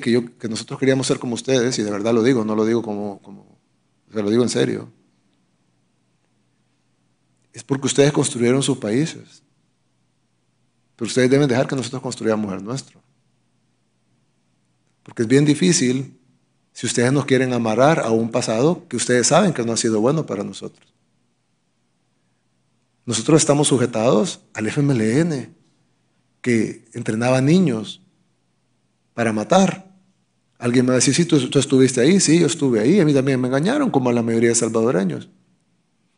que, yo, que nosotros queríamos ser como ustedes, y de verdad lo digo, no lo digo como, como se lo digo en serio, es porque ustedes construyeron sus países. Pero ustedes deben dejar que nosotros construyamos el nuestro. Porque es bien difícil si ustedes nos quieren amarrar a un pasado que ustedes saben que no ha sido bueno para nosotros. Nosotros estamos sujetados al FMLN, que entrenaba niños para matar. Alguien me va a decir, sí, tú, estuviste ahí, sí, yo estuve ahí, a mí también me engañaron, como a la mayoría de salvadoreños.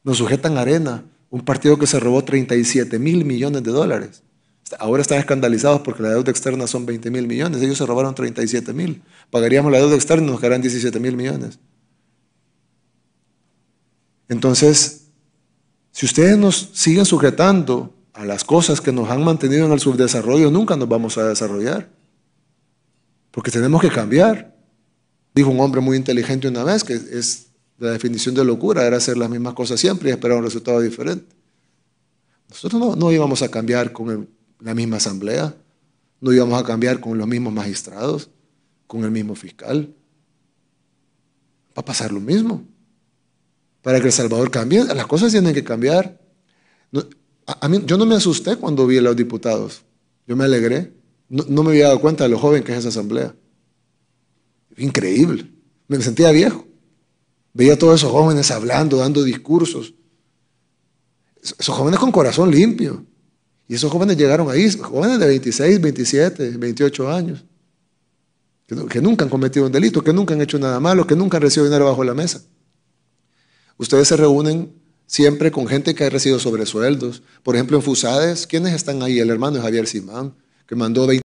Nos sujetan arena, un partido que se robó 37 mil millones de dólares. Ahora están escandalizados porque la deuda externa son 20 mil millones, ellos se robaron 37 mil. Pagaríamos la deuda externa y nos quedarán 17 mil millones. Entonces, si ustedes nos siguen sujetando a las cosas que nos han mantenido en el subdesarrollo, nunca nos vamos a desarrollar porque tenemos que cambiar. Dijo un hombre muy inteligente una vez que es la definición de locura, era hacer las mismas cosas siempre y esperar un resultado diferente. Nosotros no, íbamos a cambiar con la misma asamblea, no íbamos a cambiar con los mismos magistrados, con el mismo fiscal. Va a pasar lo mismo. Para que El Salvador cambie, las cosas tienen que cambiar. yo no me asusté cuando vi a los diputados, yo me alegré. No, me había dado cuenta de lo joven que es esa asamblea. Increíble. Me sentía viejo. Veía a todos esos jóvenes hablando, dando discursos. Esos jóvenes con corazón limpio. Y esos jóvenes llegaron ahí, jóvenes de 26, 27, 28 años. Que, nunca han cometido un delito, que nunca han hecho nada malo, que nunca han recibido dinero bajo la mesa. Ustedes se reúnen siempre con gente que ha recibido sobresueldos. Por ejemplo, en Fusades, ¿quiénes están ahí? El hermano Javier Simán, que mandó 20